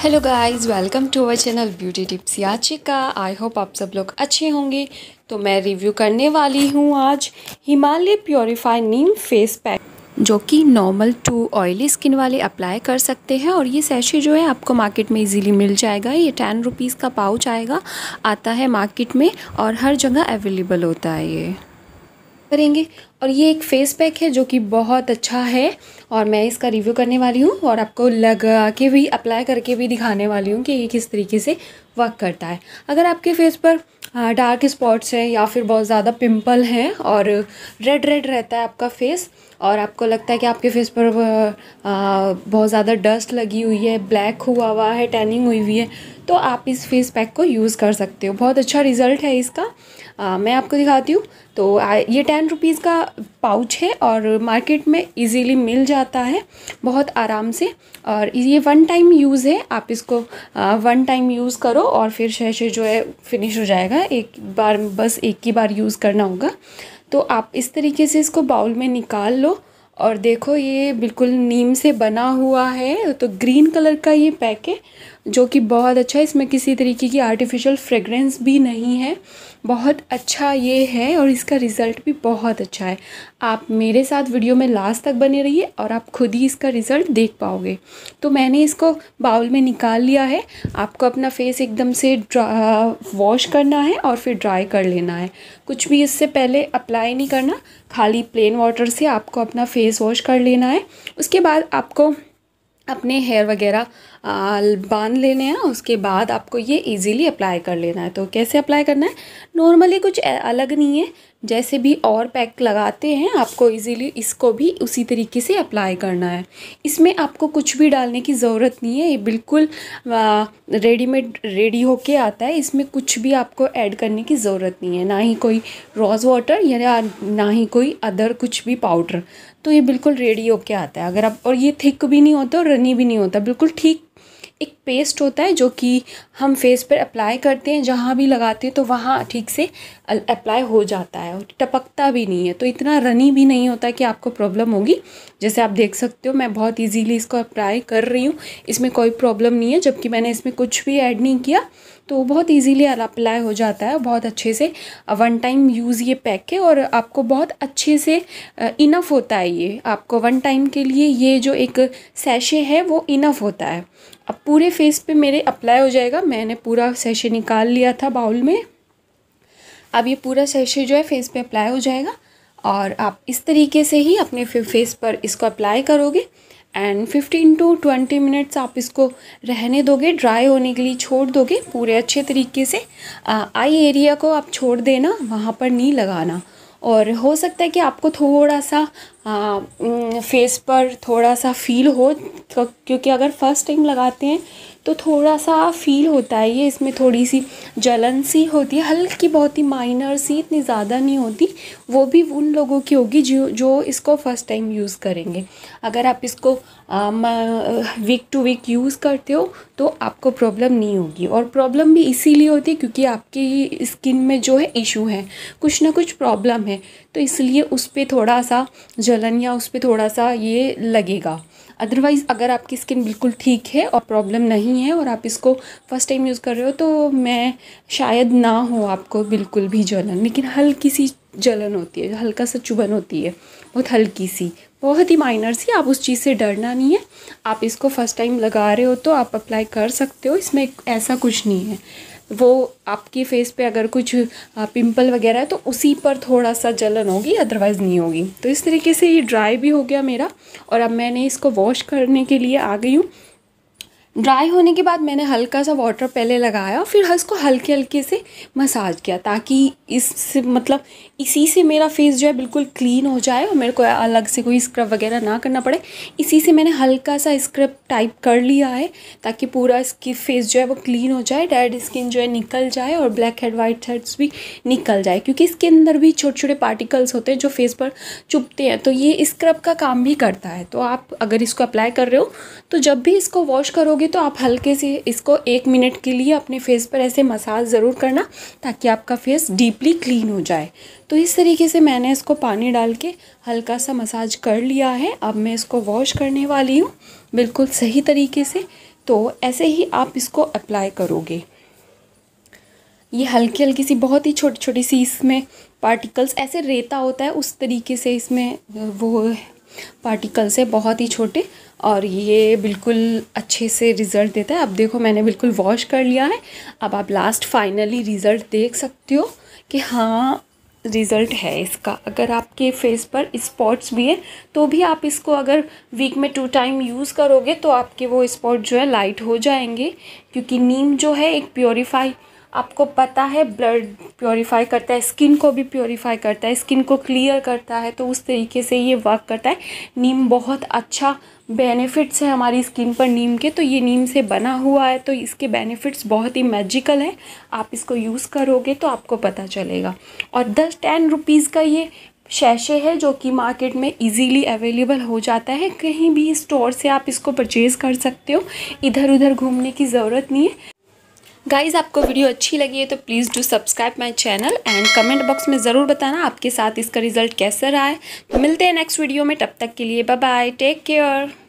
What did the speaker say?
hello guys welcome to our channel beauty tips याचिका I hope आप सब लोग अच्छे होंगे तो मैं रिव्यू करने वाली हूँ आज Himalaya purify neem face pack जो कि नॉर्मल टू ऑयली स्किन वाले अप्लाई कर सकते हैं और ये सैशे जो है आपको मार्केट में इजीली मिल जाएगा ये टेन रुपीज़ का पाउच आएगा आता है मार्केट में और हर जगह अवेलेबल होता है ये करेंगे और ये एक फेस पैक है जो कि बहुत अच्छा है और मैं इसका रिव्यू करने वाली हूँ और आपको लगा के भी अप्लाई करके भी दिखाने वाली हूँ कि ये किस तरीके से वर्क करता है अगर आपके फेस पर डार्क स्पॉट्स हैं या फिर बहुत ज़्यादा पिंपल हैं और रेड रेड रहता है आपका फेस और आपको लगता है कि आपके फेस पर बहुत ज़्यादा डस्ट लगी हुई है ब्लैक हुआ हुआ है टैनिंग हुई हुई है तो आप इस फेस पैक को यूज़ कर सकते हो बहुत अच्छा रिज़ल्ट है इसका आ, मैं आपको दिखाती हूँ तो आ, ये टेन रुपीज़ का पाउच है और मार्केट में इजीली मिल जाता है बहुत आराम से और ये वन टाइम यूज़ है आप इसको आ, वन टाइम यूज़ करो और फिर शहशे जो है फिनिश हो जाएगा एक बार बस एक ही बार यूज़ करना होगा तो आप इस तरीके से इसको बाउल में निकाल लो और देखो ये बिल्कुल नीम से बना हुआ है तो ग्रीन कलर का ये पैक है जो कि बहुत अच्छा है इसमें किसी तरीके की आर्टिफिशियल फ्रेगरेंस भी नहीं है बहुत अच्छा ये है और इसका रिज़ल्ट भी बहुत अच्छा है आप मेरे साथ वीडियो में लास्ट तक बने रहिए और आप खुद ही इसका रिज़ल्ट देख पाओगे तो मैंने इसको बाउल में निकाल लिया है आपको अपना फेस एकदम से वॉश करना है और फिर ड्राई कर लेना है कुछ भी इससे पहले अप्लाई नहीं करना खाली प्लेन वाटर से आपको अपना फेस वॉश कर लेना है उसके बाद आपको अपने हेयर वगैरह बांध लेने हैं उसके बाद आपको ये इजीली अप्लाई कर लेना है तो कैसे अप्लाई करना है नॉर्मली कुछ अलग नहीं है जैसे भी और पैक लगाते हैं आपको इजीली इसको भी उसी तरीके से अप्लाई करना है इसमें आपको कुछ भी डालने की ज़रूरत नहीं है ये बिल्कुल रेडीमेड रेडी होके आता है इसमें कुछ भी आपको ऐड करने की ज़रूरत नहीं है ना ही कोई रोज़ वाटर या ना ही कोई अदर कुछ भी पाउडर तो ये बिल्कुल रेडी होके आता है अगर आप और ये थिक भी नहीं होता और रनी भी नहीं होता बिल्कुल ठीक एक पेस्ट होता है जो कि हम फेस पर अप्लाई करते हैं जहाँ भी लगाते हैं तो वहाँ ठीक से अप्लाई हो जाता है और टपकता भी नहीं है तो इतना रनी भी नहीं होता कि आपको प्रॉब्लम होगी जैसे आप देख सकते हो मैं बहुत इजीली इसको अप्लाई कर रही हूँ इसमें कोई प्रॉब्लम नहीं है जबकि मैंने इसमें कुछ भी ऐड नहीं किया तो बहुत ईजीली अप्लाई हो जाता है बहुत अच्छे से वन टाइम यूज़ ये पैक है और आपको बहुत अच्छे से इनफ होता है ये आपको वन टाइम के लिए ये जो एक सैशे है वो इनफ होता है अब पूरे फेस पे मेरे अप्लाई हो जाएगा मैंने पूरा सैशे निकाल लिया था बाउल में अब ये पूरा सैशे जो है फेस पे अप्लाई हो जाएगा और आप इस तरीके से ही अपने फेस पर इसको अप्लाई करोगे and fifteen to twenty minutes आप इसको रहने दोगे ड्राई होने के लिए छोड़ दोगे पूरे अच्छे तरीके से आई एरिया को आप छोड़ देना वहाँ पर नहीं लगाना और हो सकता है कि आपको थोड़ा सा फेस पर थोड़ा सा फ़ील हो क्योंकि अगर फर्स्ट टाइम लगाते हैं तो थोड़ा सा फ़ील होता है ये इसमें थोड़ी सी जलन सी होती है हल्की बहुत ही माइनर सी इतनी ज़्यादा नहीं होती वो भी उन लोगों की होगी जो जो इसको फ़र्स्ट टाइम यूज़ करेंगे अगर आप इसको वीक टू वीक यूज़ करते हो तो आपको प्रॉब्लम नहीं होगी और प्रॉब्लम भी इसीलिए होती है क्योंकि आपकी स्किन में जो है इशू है कुछ ना कुछ प्रॉब्लम है तो इसलिए उस पर थोड़ा सा जलन या उस पर थोड़ा सा ये लगेगा अदरवाइज़ अगर आपकी स्किन बिल्कुल ठीक है और प्रॉब्लम नहीं है और आप इसको फ़र्स्ट टाइम यूज़ कर रहे हो तो मैं शायद ना हो आपको बिल्कुल भी जलन लेकिन हल्की सी जलन होती है हल्का सा चुभन होती है बहुत हल्की सी बहुत ही माइनर सी आप उस चीज़ से डरना नहीं है आप इसको फ़र्स्ट टाइम लगा रहे हो तो आप अप्लाई कर सकते हो इसमें ऐसा कुछ नहीं है वो आपकी फेस पे अगर कुछ पिंपल वगैरह है तो उसी पर थोड़ा सा जलन होगी अदरवाइज़ नहीं होगी तो इस तरीके से ये ड्राई भी हो गया मेरा और अब मैंने इसको वॉश करने के लिए आ गई हूँ ड्राई होने के बाद मैंने हल्का सा वाटर पहले लगाया और फिर इसको हल्के हल्के से मसाज किया ताकि इससे मतलब इसी से मेरा फेस जो है बिल्कुल क्लीन हो जाए और मेरे को अलग से कोई स्क्रब वगैरह ना करना पड़े इसी से मैंने हल्का सा स्क्रब टाइप कर लिया है ताकि पूरा इसकी फेस जो है वो क्लीन हो जाए डेड स्किन जो है निकल जाए और ब्लैक हेड वाइट हेड्स भी निकल जाए क्योंकि इसके अंदर भी छोटे छोटे पार्टिकल्स होते हैं जो फेस पर चुपते हैं तो ये स्क्रब का काम भी करता है तो आप अगर इसको अप्लाई कर रहे हो तो जब भी इसको वॉश करोगे होगी तो आप हल्के से इसको एक मिनट के लिए अपने फेस पर ऐसे मसाज ज़रूर करना ताकि आपका फेस डीपली क्लीन हो जाए तो इस तरीके से मैंने इसको पानी डाल के हल्का सा मसाज कर लिया है अब मैं इसको वॉश करने वाली हूँ बिल्कुल सही तरीके से तो ऐसे ही आप इसको अप्लाई करोगे ये हल्की हल्की सी बहुत ही छोटी छोटी सी इसमें पार्टिकल्स ऐसे रेता होता है उस तरीके से इसमें वो पार्टिकल्स है बहुत ही छोटे और ये बिल्कुल अच्छे से रिज़ल्ट देता है अब देखो मैंने बिल्कुल वॉश कर लिया है अब आप लास्ट फाइनली रिज़ल्ट देख सकते हो कि हाँ रिज़ल्ट है इसका अगर आपके फेस पर स्पॉट्स भी हैं तो भी आप इसको अगर वीक में टू टाइम यूज़ करोगे तो आपके वो स्पॉट जो है लाइट हो जाएंगे क्योंकि नीम जो है एक प्योरीफाई आपको पता है ब्लड प्योरीफाई करता है स्किन को भी प्योरीफाई करता है स्किन को क्लियर करता है तो उस तरीके से ये वर्क करता है नीम बहुत अच्छा बेनिफिट्स है हमारी स्किन पर नीम के तो ये नीम से बना हुआ है तो इसके बेनिफिट्स बहुत ही मैजिकल है आप इसको यूज़ करोगे तो आपको पता चलेगा और दस टेन रुपीज़ का ये शैशे है जो कि मार्केट में इजीली अवेलेबल हो जाता है कहीं भी स्टोर से आप इसको परचेज़ कर सकते हो इधर उधर घूमने की ज़रूरत नहीं है गाइज़ आपको वीडियो अच्छी लगी है तो please do subscribe my channel and comment box में ज़रूर बताना आपके साथ इसका रिजल्ट कैसा रहा है तो मिलते हैं नेक्स्ट वीडियो में तब तक के लिए बाय बाय टेक केयर